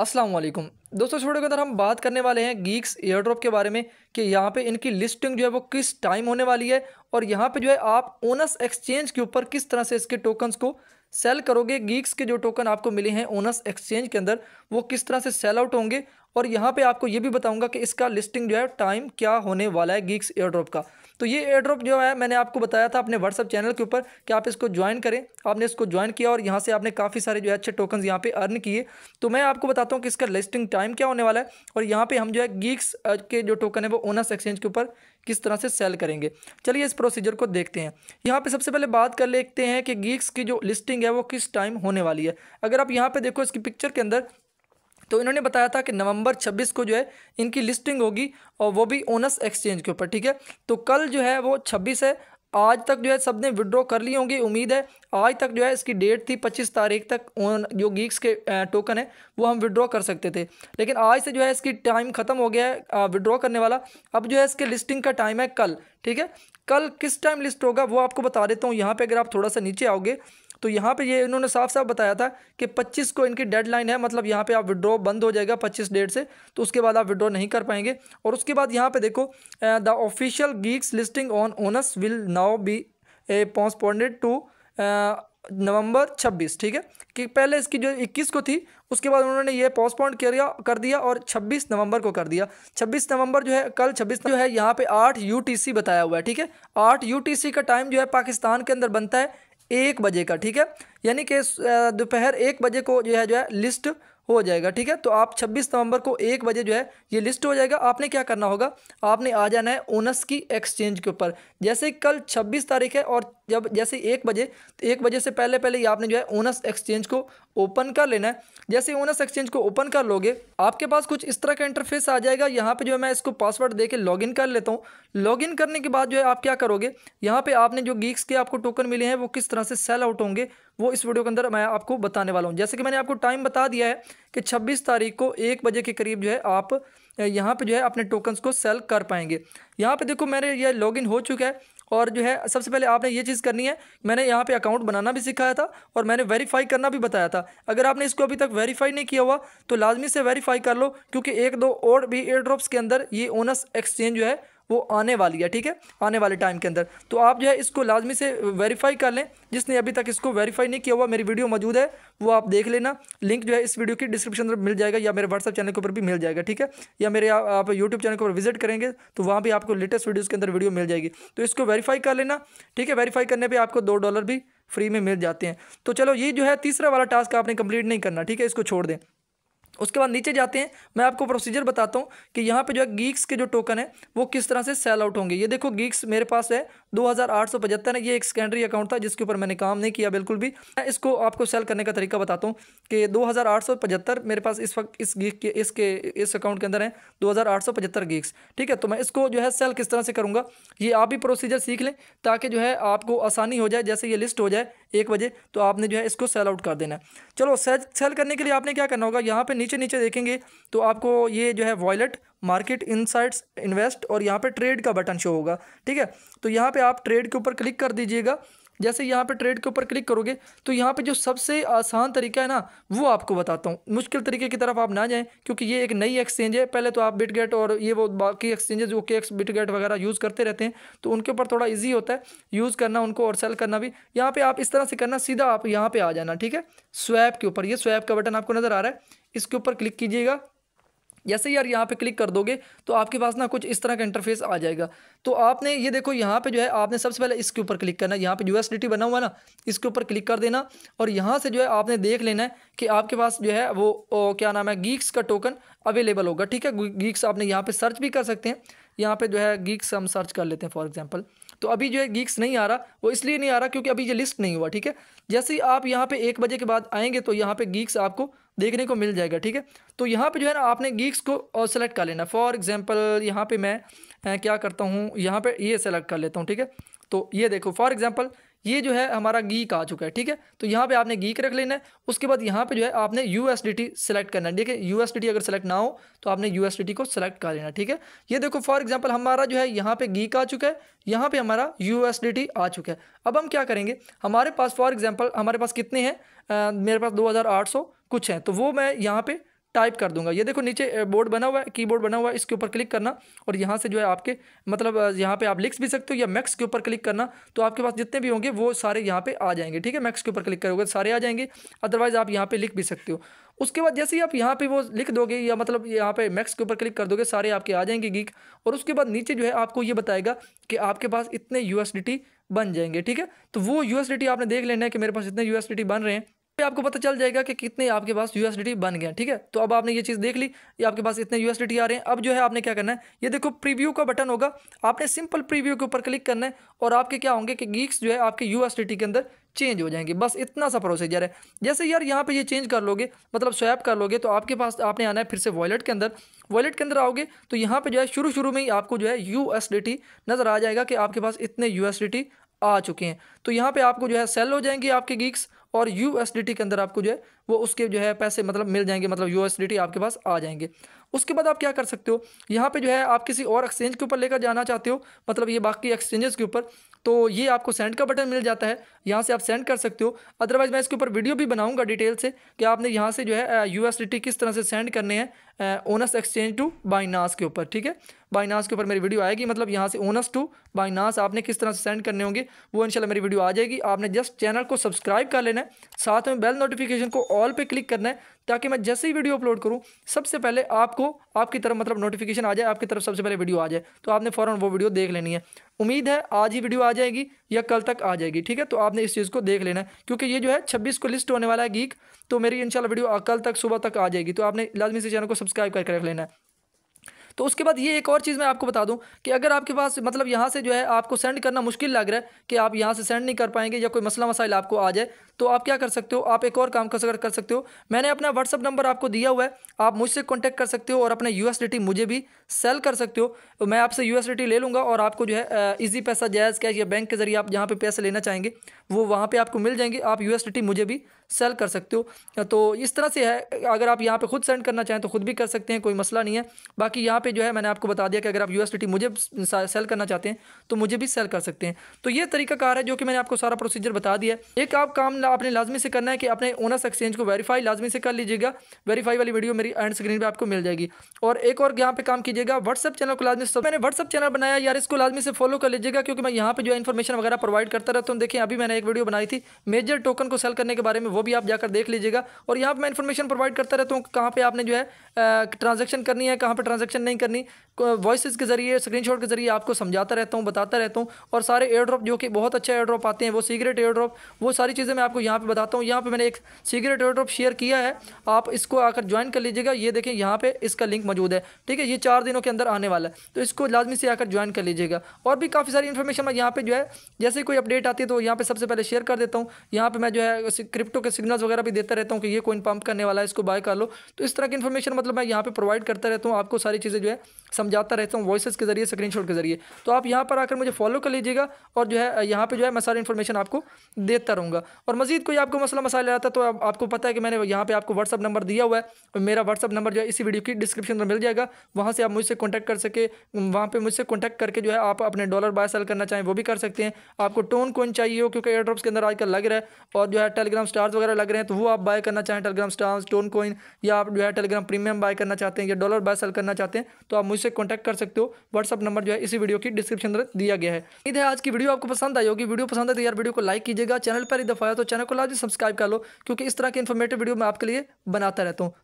अस्सलाम वालेकुम दोस्तों इस वीडियो के अंदर हम बात करने वाले हैं गीक्स एयर ड्रॉप के बारे में कि यहाँ पे इनकी लिस्टिंग जो है वो किस टाइम होने वाली है और यहाँ पे जो है आप ओनस एक्सचेंज के ऊपर किस तरह से इसके टोकन्स को सेल करोगे गीक्स के जो टोकन आपको मिले हैं ओनस एक्सचेंज के अंदर वो किस तरह से सेल आउट होंगे और यहाँ पर आपको ये भी बताऊँगा कि इसका लिस्टिंग जो है टाइम क्या होने वाला है गीक्स एयर ड्रॉप का तो ये एयर ड्रॉप जो है मैंने आपको बताया था अपने व्हाट्सअप चैनल के ऊपर कि आप इसको ज्वाइन करें आपने इसको ज्वाइन किया और यहाँ से आपने काफ़ी सारे जो है अच्छे टोकन यहाँ पर अर्न किए तो मैं आपको बताता हूँ कि इसका लिस्टिंग टाइम क्या होने वाला है और यहाँ पर हम जो है गीक्स के जो टोकन है वो ओनस एक्सचेंज के ऊपर किस तरह से सेल करेंगे चलिए इस प्रोसीजर को देखते हैं यहाँ पर सबसे पहले बात कर लेते हैं कि गीक्स की जो लिस्टिंग है वो किस टाइम होने वाली है अगर आप यहाँ पर देखो इसकी पिक्चर के अंदर तो इन्होंने बताया था कि नवंबर 26 को जो है इनकी लिस्टिंग होगी और वो भी ओनस एक्सचेंज के ऊपर ठीक है तो कल जो है वो 26 है आज तक जो है सब ने विड्रॉ कर ली होंगी उम्मीद है आज तक जो है इसकी डेट थी 25 तारीख तक जो गीक्स के टोकन है वो हम विड्रॉ कर सकते थे लेकिन आज से जो है इसकी टाइम ख़त्म हो गया है विड्रॉ करने वाला अब जो है इसके लिस्टिंग का टाइम है कल ठीक है कल किस टाइम लिस्ट होगा वो आपको बता देता हूँ यहाँ पर अगर आप थोड़ा सा नीचे आओगे तो यहाँ पे ये इन्होंने साफ साफ बताया था कि 25 को इनकी डेडलाइन है मतलब यहाँ पे आप विड्रॉ बंद हो जाएगा 25 डेट से तो उसके बाद आप विड्रॉ नहीं कर पाएंगे और उसके बाद यहाँ पे देखो the official geeks listing on onus will now be a postponed to November 26 ठीक है कि पहले इसकी जो 21 को थी उसके बाद उन्होंने ये पोस्टपोन्ड किया कर दिया और 26 नवंबर को कर दिया 26 नवंबर जो है कल 26 जो है यहाँ पे 8 यूटीसी बताया हुआ है ठीक है 8 यूटीसी का टाइम जो है पाकिस्तान के अंदर बनता है एक बजे का ठीक है यानी कि दोपहर एक बजे को जो है जो है लिस्ट हो जाएगा ठीक है तो आप 26 नवंबर को एक बजे जो है ये लिस्ट हो जाएगा आपने क्या करना होगा आपने आ जाना है ओनस की एक्सचेंज के ऊपर जैसे कल 26 तारीख है और जब जैसे एक बजे तो एक बजे से पहले पहले ही आपने जो है ओनस एक्सचेंज को ओपन कर लेना है जैसे ओनस एक्सचेंज को ओपन कर लोगे आपके पास कुछ इस तरह का इंटरफेस आ जाएगा यहाँ पे जो है मैं इसको पासवर्ड दे के लॉगिन कर लेता हूँ लॉगिन करने के बाद जो है आप क्या करोगे यहाँ पे आपने जो गीक्स के आपको टोकन मिले हैं वो किस तरह से सेल आउट होंगे वो इस वीडियो के अंदर मैं आपको बताने वाला हूँ जैसे कि मैंने आपको टाइम बता दिया है कि छब्बीस तारीख को एक बजे के करीब जो है आप यहाँ पे जो है अपने टोकन्स को सेल कर पाएंगे यहाँ पे देखो मेरे ये लॉगिन हो चुका है और जो है सबसे पहले आपने ये चीज़ करनी है मैंने यहाँ पे अकाउंट बनाना भी सिखाया था और मैंने वेरीफाई करना भी बताया था अगर आपने इसको अभी तक वेरीफाई नहीं किया हुआ तो लाजमी से वेरीफाई कर लो क्योंकि एक दो और भी एयर ड्रॉप्स के अंदर ये ओनस एक्सचेंज जो है वो आने वाली है ठीक है आने वाले टाइम के अंदर तो आप जो है इसको लाजमी से वेरीफाई कर लें जिसने अभी तक इसको वेरीफाई नहीं किया हुआ मेरी वीडियो मौजूद है वो आप देख लेना लिंक जो है इस वीडियो की डिस्क्रिप्शन में मिल जाएगा या मेरे व्हाट्सअप चैनल के ऊपर भी मिल जाएगा ठीक है या मेरे आप यूट्यूब चैनल के ऊपर विजिट करेंगे तो वहाँ भी आपको लेटेस्ट वीडियोज़ के अंदर वीडियो मिल जाएगी तो इसको वेरीफाई कर लेना ठीक है वेरीफाई करने पर आपको दो डॉलर भी फ्री में मिल जाते हैं तो चलो ये जो है तीसरा वाला टास्क आपने कंप्लीट नहीं करना ठीक है इसको छोड़ दें उसके बाद नीचे जाते हैं मैं आपको प्रोसीजर बताता हूँ कि यहाँ पे जो है गीक्स के जो टोकन है वो किस तरह से सेल आउट होंगे ये देखो गीक्स मेरे पास है दो हज़ार आठ सौ पचहत्तर है ये एक सेकेंडरी अकाउंट था जिसके ऊपर मैंने काम नहीं किया बिल्कुल भी मैं इसको आपको सेल करने का तरीका बताता हूँ कि दो हज़ार आठ सौ पचहत्तर मेरे पास इस वक्त इस गीक के इसके इस अकाउंट के अंदर है दो हज़ार आठ सौ पचहत्तर गीक्स ठीक है तो मैं इसको जो है सेल किस तरह से करूँगा ये आप भी प्रोसीजर सीख लें ताकि जो है आपको आसानी हो जाए जैसे ये लिस्ट हो जाए एक बजे तो आपने जो है इसको सेल आउट कर देना है चलो सेल करने के लिए आपने क्या करना होगा यहाँ पर नीचे नीचे देखेंगे तो आपको ये जो है वॉलेट मार्केट इनसाइट्स इन्वेस्ट और यहाँ पे ट्रेड का बटन शो होगा ठीक है तो यहाँ पे आप ट्रेड के ऊपर क्लिक कर दीजिएगा जैसे यहाँ पे ट्रेड के ऊपर क्लिक करोगे तो यहाँ पे जो सबसे आसान तरीका है ना वो आपको बताता हूँ मुश्किल तरीके की तरफ आप ना जाएं क्योंकि ये एक नई एक्सचेंज है पहले तो आप बिटगेट और ये वो बाकी एक्सचेंजेस जो एक्स बिटगेट वगैरह यूज़ करते रहते हैं तो उनके ऊपर थोड़ा ईजी होता है यूज़ करना उनको और सेल करना भी यहाँ पर आप इस तरह से करना सीधा आप यहाँ पर आ जाना ठीक है स्वैप के ऊपर ये स्वैप का बटन आपको नज़र आ रहा है इसके ऊपर क्लिक कीजिएगा जैसे यार यहाँ पे क्लिक कर दोगे तो आपके पास ना कुछ इस तरह का इंटरफेस आ जाएगा तो आपने ये देखो यहाँ पे जो है आपने सबसे पहले इसके ऊपर क्लिक करना यहाँ पे यूएसडीटी बना हुआ ना इसके ऊपर क्लिक कर देना और यहाँ से जो है आपने देख लेना है कि आपके पास जो है वो ओ, क्या नाम है गीक्स का टोकन अवेलेबल होगा ठीक है गीक्स आपने यहाँ पर सर्च भी कर सकते हैं यहाँ पर जो है गीक्स हम सर्च कर लेते हैं फॉर एग्जाम्पल तो अभी जो है गीक्स नहीं आ रहा वो इसलिए नहीं आ रहा क्योंकि अभी ये लिस्ट नहीं हुआ ठीक है जैसे ही आप यहाँ पर एक बजे के बाद आएंगे तो यहाँ पर गीक्स आपको देखने को मिल जाएगा ठीक है तो यहाँ पे जो है ना आपने गीक्स को सेलेक्ट कर लेना फॉर एग्जांपल यहाँ पे मैं क्या करता हूँ यहाँ पे ये सेलेक्ट कर लेता हूँ ठीक है तो ये देखो फॉर एग्जांपल ये जो है हमारा गीक आ चुका है ठीक है तो यहाँ पे आपने गीक रख लेना है उसके बाद यहाँ पे जो है आपने यू सेलेक्ट करना है ठीक है यू अगर सेलेक्ट ना हो तो आपने यू को सेलेक्ट कर लेना ठीक है ये देखो फॉर एग्जाम्पल हमारा जो है यहाँ पे गीक आ चुका है यहाँ पे हमारा यू आ चुका है अब हम क्या करेंगे हमारे पास फॉर एग्जाम्पल हमारे पास कितने हैं मेरे पास दो कुछ हैं तो वो मैं यहाँ पे टाइप कर दूंगा ये देखो नीचे बोर्ड बना हुआ है कीबोर्ड बना हुआ है इसके ऊपर क्लिक करना और यहाँ से जो है आपके मतलब यहाँ पे आप लिख भी सकते हो या मैक्स के ऊपर क्लिक करना तो आपके पास जितने भी होंगे वो सारे यहाँ पे आ जाएंगे ठीक है मैक्स के ऊपर क्लिक करोगे तो सारे आ जाएंगे अदरवाइज़ आप यहाँ पर लिख भी सकते हो उसके बाद जैसे ही आप यहाँ पर वो लिख दोगे या मतलब यहाँ पे मैक्स के ऊपर क्लिक कर दोगे सारे आपके आ जाएंगे गीक और उसके बाद नीचे जो है आपको ये बताएगा कि आपके पास इतने यू बन जाएंगे ठीक है तो वो यू आपने देख लेना है कि मेरे पास इतने यू बन रहे हैं आपको पता चल जाएगा कि कितने आपके पास यूएसडीटी बन गए ठीक है तो अब आपने ये चीज़ देख ली ये आपके पास इतने यूएसडीटी आ रहे हैं अब जो है आपने क्या करना है ये देखो प्रीव्यू का बटन होगा आपने सिंपल प्रीव्यू के ऊपर क्लिक करना है और आपके क्या होंगे कि गीक्स जो है आपके यूएसडीटी के अंदर चेंज हो जाएंगे बस इतना सा प्रोसीजर है जैसे यार यहाँ पे ये चेंज कर लोगे मतलब स्वैप कर लोगे तो आपके पास आपने आना है फिर से वॉलेट के अंदर वॉलेट के अंदर आओगे तो यहाँ पे जो है शुरू शुरू में ही आपको जो है यू नज़र आ जाएगा कि आपके पास इतने यू आ चुके हैं तो यहाँ पे आपको जो है सेल हो जाएंगे आपके गीक्स और यू के अंदर आपको जो है वो उसके जो है पैसे मतलब मिल जाएंगे मतलब यू आपके पास आ जाएंगे उसके बाद आप क्या कर सकते हो यहाँ पे जो है आप किसी और एक्सचेंज के ऊपर लेकर जाना चाहते हो मतलब ये बाकी एक्सचेंजेस के ऊपर तो ये आपको सेंड का बटन मिल जाता है यहाँ से आप सेंड कर सकते हो अदरवाइज मैं इसके ऊपर वीडियो भी बनाऊंगा डिटेल से कि आपने यहाँ से जो है यू किस तरह से सेंड करने हैं ओनस एक्सचेंज टू बाइनास के ऊपर ठीक है बाइनास के ऊपर मेरी वीडियो आएगी मतलब यहाँ से ओनस टू बाइनास आपने किस तरह से सेंड करने होंगे वो इनशाला मेरी वीडियो आ जाएगी आपने जस्ट चैनल को सब्सक्राइब कर लेना है साथ में बेल नोटिफिकेशन को ऑल पे क्लिक करना है ताकि मैं जैसे ही वीडियो अपलोड करूँ सबसे पहले आपको आपकी तरफ मतलब नोटिफिकेशन आ जाए आपकी तरफ सबसे पहले वीडियो आ जाए तो आपने फ़ौरन वो वीडियो देख लेनी है उम्मीद है आज ही वीडियो आ जाएगी या कल तक आ जाएगी ठीक है तो आपने इस चीज़ को देख लेना है क्योंकि ये जो है छब्बीस को लिस्ट होने वाला है गीक तो मेरी इंशाल्लाह वीडियो कल तक सुबह तक आ जाएगी तो आपने लाजमी से चैनल को सब्सक्राइब करके रख लेना है तो उसके बाद ये एक और चीज़ मैं आपको बता दूँ कि अगर आपके पास मतलब यहाँ से जो है आपको सेंड करना मुश्किल लग रहा है कि आप यहाँ से सेंड नहीं कर पाएंगे या कोई मसला मसाइल आपको आ जाए तो आप क्या कर सकते हो आप एक और काम कर कर सकते हो मैंने अपना व्हाट्सअप नंबर आपको दिया हुआ है आप मुझसे कॉन्टैक्ट कर सकते हो और अपने यू मुझे भी सेल कर सकते हो तो मैं आपसे यू ले लूँगा और आपको जो है ईजी पैसा जायज़ कैश या बैंक के जरिए आप जहाँ पर पैसे लेना चाहेंगे वो वहाँ पर आपको मिल जाएंगे आप यू मुझे भी सेल कर सकते हो तो इस तरह से है अगर आप यहाँ पे खुद सेंड करना चाहें तो खुद भी कर सकते हैं कोई मसला नहीं है बाकी यहाँ पे जो है मैंने आपको बता दिया कि अगर आप यूएसडीटी मुझे सेल करना चाहते हैं तो मुझे भी सेल कर सकते हैं तो ये तरीका कार है जो कि मैंने आपको सारा प्रोसीजर बता दिया एक आप काम आपने लाजमी से करना है कि अपने ओनस एक्सचेंज को वेरीफाई लाजमी से कर लीजिएगा वेरीफाई वाली वीडियो मेरी एंड स्क्रीन पर आपको मिल जाएगी और एक और यहाँ पर काम कीजिएगा व्हाट्सअप चैनल को लाजमी से मैंने व्हाट्सअप चैनल बनाया यार इसको लाजमी से फॉलो कर लीजिएगा क्योंकि मैं यहाँ पर जो है इन्फॉर्मेशन वगैरह प्रोवाइड करता रहता हूँ देखिए अभी मैंने एक वीडियो बनाई थी मेजर टोकन को सेल करने के बारे में वो भी आप जाकर देख लीजिएगा और यहाँ पर मैं इन्फॉर्मेशन प्रोवाइड करता रहता हूँ कहाँ पर आपने जो है ट्रांजेक्शन करनी है कहाँ पर ट्रांजेक्शन नहीं करनी वॉइस के ज़रिए स्क्रीन के ज़रिए आपको समझाता रहता हूँ बताता रहता हूँ और सारे एयर ड्रॉप जो कि बहुत अच्छे एयर ड्रॉप आते हैं वो सीक्रेट एयर ड्रॉप वो सारी चीज़ें मैं आपको यहाँ पर बताता हूँ यहाँ पर मैंने एक सीक्रेट एयर ड्रॉप शेयर किया है आप इसको आकर ज्वाइन कर लीजिएगा ये देखें यहाँ पर इसका लिंक मौजूद है ठीक है ये चार दिनों के अंदर आने वाला है तो इसको लाजमी से आकर ज्वाइन कर लीजिएगा और भी काफ़ी सारी इन्फॉर्मेशन मैं यहाँ पर जो है जैसे कोई अपडेट आती है तो यहाँ पर सबसे पहले शेयर कर देता हूँ यहाँ पर मैं जो है क्रिप्टो के सिग्नल्स वगैरह भी देता रहता हूँ कि ये कोइन पंप करने वाला है इसको बाय कर लो तो इस तरह की इन्फॉर्मेशन मतलब मैं यहाँ पर प्रोवाइड करता रहता हूँ आपको सारी चीज़ें जो है समझाता रहता हूँ वॉइस के जरिए स्क्रीन के जरिए तो आप यहाँ पर आकर मुझे फॉलो कर लीजिएगा और जो है यहाँ पर जो है मैं सारी इन्फॉर्मेशन आपको देता रहूँगा और मजीद कोई आपको मसला मसाइल आता तो आपको पता है कि मैंने यहाँ पर आपको व्हाट्सअप नंबर दिया हुआ है और मेरा व्हाट्सअप नंबर जो है इसी वीडियो की डिस्क्रिप्शन में मिल जाएगा वहाँ से आप मुझसे कॉन्टैक्ट कर सके वहाँ पर मुझसे कॉन्टैक्ट करके जो है आप अपने डॉलर बाय सेल करना चाहें वो भी कर सकते हैं आपको टोन कोइन चाहिए हो क्योंकि एयर ड्रॉप्स के अंदर आजकल लग रहा है और जो है टेलीग्राम स्टार्स वगैरह लग रहे हैं तो वो आप बाय करना चाहें टेलीग्राम स्टार्स टोन कोइन या आप जो है टेलीग्राम प्रीमियम बाय करना चाहते हैं या डॉलर बाय सेल करना चाहते हैं तो आप मुझसे कॉन्टैक्ट कर सकते हो व्हाट्सअप नंबर जो है इसी वीडियो की डिस्क्रिप्शन अंदर दिया गया है इधर आज की वीडियो आपको पसंद आई होगी वीडियो पसंद आए तो यार वीडियो को लाइक कीजिएगा चैनल पर ही दफाया तो चैनल को लाजमी सब्सक्राइब कर लो क्योंकि इस तरह की इन्फॉर्मेटिव वीडियो मैं आपके लिए बनाता रहता हूँ